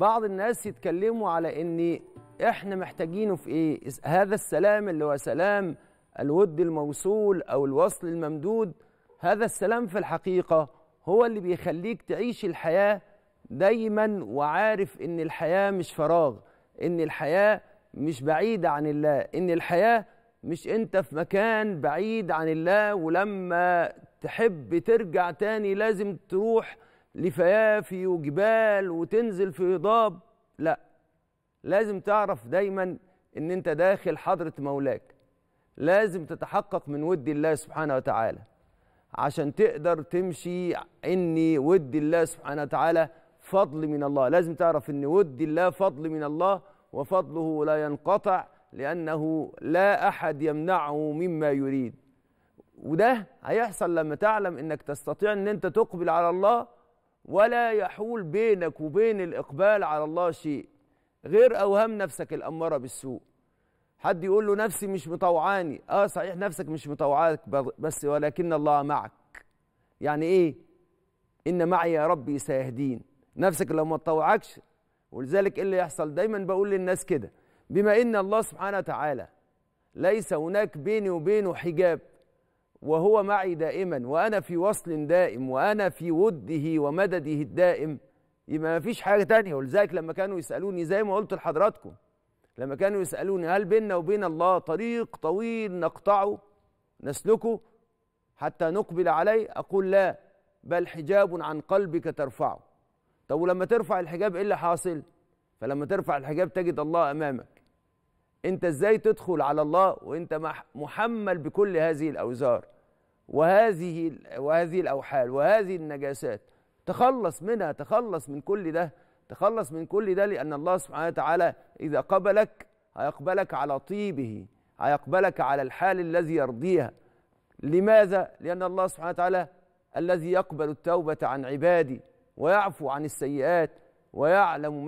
بعض الناس يتكلموا على ان احنا محتاجينه في ايه هذا السلام اللي هو سلام الود الموصول او الوصل الممدود هذا السلام في الحقيقه هو اللي بيخليك تعيش الحياه دايما وعارف ان الحياه مش فراغ ان الحياه مش بعيده عن الله ان الحياه مش انت في مكان بعيد عن الله ولما تحب ترجع تاني لازم تروح لفيافي وجبال وتنزل في هضاب لا لازم تعرف دايما ان انت داخل حضرة مولاك لازم تتحقق من ود الله سبحانه وتعالى عشان تقدر تمشي ان ود الله سبحانه وتعالى فضل من الله لازم تعرف ان ود الله فضل من الله وفضله لا ينقطع لانه لا احد يمنعه مما يريد وده هيحصل لما تعلم انك تستطيع ان انت تقبل على الله ولا يحول بينك وبين الإقبال على الله شيء غير أوهام نفسك الأمارة بالسوء حد يقول له نفسي مش مطوعاني اه صحيح نفسك مش مطوعاك بس ولكن الله معك يعني ايه ان معي يا ربي سيهدين نفسك لو ما تطوعكش ولذلك ايه اللي يحصل دايما بقول للناس كده بما ان الله سبحانه وتعالى ليس هناك بيني وبينه حجاب وهو معي دائما وأنا في وصل دائم وأنا في وده ومدده الدائم يبقى ما فيش حاجة تانية ولذلك لما كانوا يسألوني زي ما قلت لحضراتكم لما كانوا يسألوني هل بيننا وبين الله طريق طويل نقطعه نسلكه حتى نقبل عليه أقول لا بل حجاب عن قلبك ترفعه طب ولما ترفع الحجاب إيه اللي حاصل فلما ترفع الحجاب تجد الله أمامك انت ازاي تدخل على الله وانت محمل بكل هذه الاوزار وهذه وهذه الاوحال وهذه النجاسات تخلص منها تخلص من كل ده تخلص من كل ده لان الله سبحانه وتعالى اذا قبلك هيقبلك على طيبه هيقبلك على الحال الذي يرضيها لماذا لان الله سبحانه وتعالى الذي يقبل التوبه عن عبادي ويعفو عن السيئات ويعلم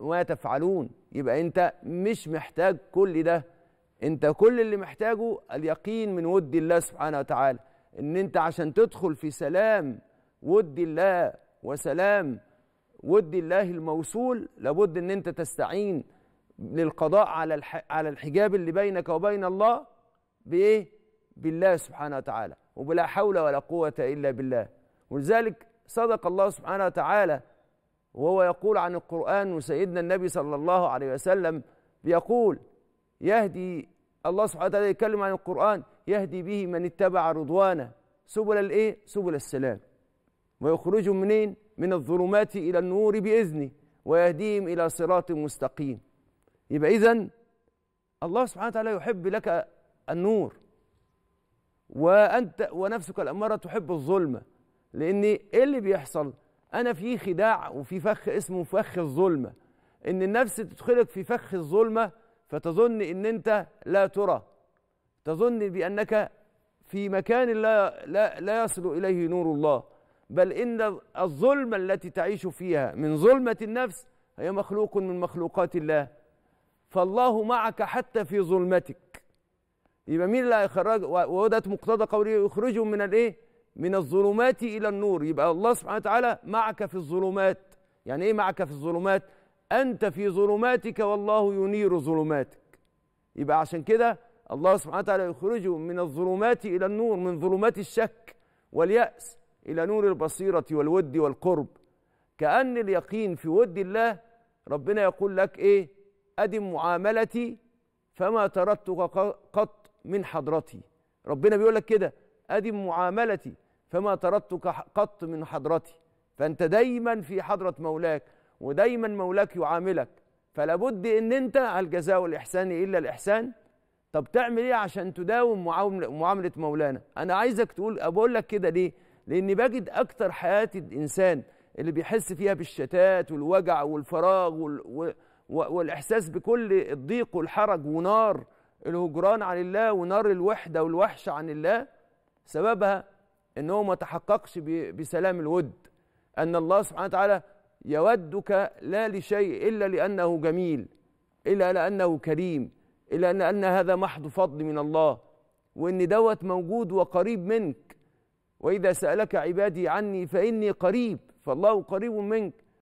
ما تفعلون يبقى انت مش محتاج كل ده انت كل اللي محتاجه اليقين من ود الله سبحانه وتعالى ان انت عشان تدخل في سلام ود الله وسلام ود الله الموصول لابد ان انت تستعين للقضاء على على الحجاب اللي بينك وبين الله بايه بالله سبحانه وتعالى وبلا حول ولا قوه الا بالله ولذلك صدق الله سبحانه وتعالى وهو يقول عن القرآن وسيدنا النبي صلى الله عليه وسلم بيقول يهدي الله سبحانه وتعالى يتكلم عن القرآن يهدي به من اتبع رضوانه سبل الايه؟ سبل السلام ويخرجهم منين؟ من الظلمات إلى النور بإذنه ويهديهم إلى صراط مستقيم يبقى إذا الله سبحانه وتعالى يحب لك النور وأنت ونفسك الأمارة تحب الظلمة لأن إيه اللي بيحصل؟ انا في خداع وفي فخ اسمه فخ الظلمه ان النفس تدخلك في فخ الظلمه فتظن ان انت لا ترى تظن بانك في مكان لا لا لا يصل اليه نور الله بل ان الظلمه التي تعيش فيها من ظلمه النفس هي مخلوق من مخلوقات الله فالله معك حتى في ظلمتك يبقى مين اللي هيخرج وده مقتضى قوله يخرجهم من الايه من الظلمات إلى النور يبقى الله سبحانه وتعالى معك في الظلمات يعني إيه معك في الظلمات أنت في ظلماتك والله ينير ظلماتك يبقى عشان كده الله سبحانه وتعالى يخرجه من الظلمات إلى النور من ظلمات الشك واليأس إلى نور البصيرة والود والقرب كأن اليقين في ود الله ربنا يقول لك إيه أدم معاملتي فما تردتك قط من حضرتي ربنا بيقول لك كده أدم معاملتي فما طردتك قط من حضرتي فانت دايما في حضرة مولاك ودايما مولاك يعاملك فلا بد ان انت الجزاء والاحسان الا الاحسان طب تعمل ايه عشان تداوم معاملة مولانا انا عايزك تقول بقول لك كده ليه لاني بجد اكتر حياة الانسان اللي بيحس فيها بالشتات والوجع والفراغ وال... والاحساس بكل الضيق والحرج ونار الهجران عن الله ونار الوحده والوحشه عن الله سببها ان هو ما تحققش بسلام الود ان الله سبحانه وتعالى يودك لا لشيء الا لانه جميل الا لانه كريم الا ان هذا محض فضل من الله وان دوت موجود وقريب منك واذا سالك عبادي عني فاني قريب فالله قريب منك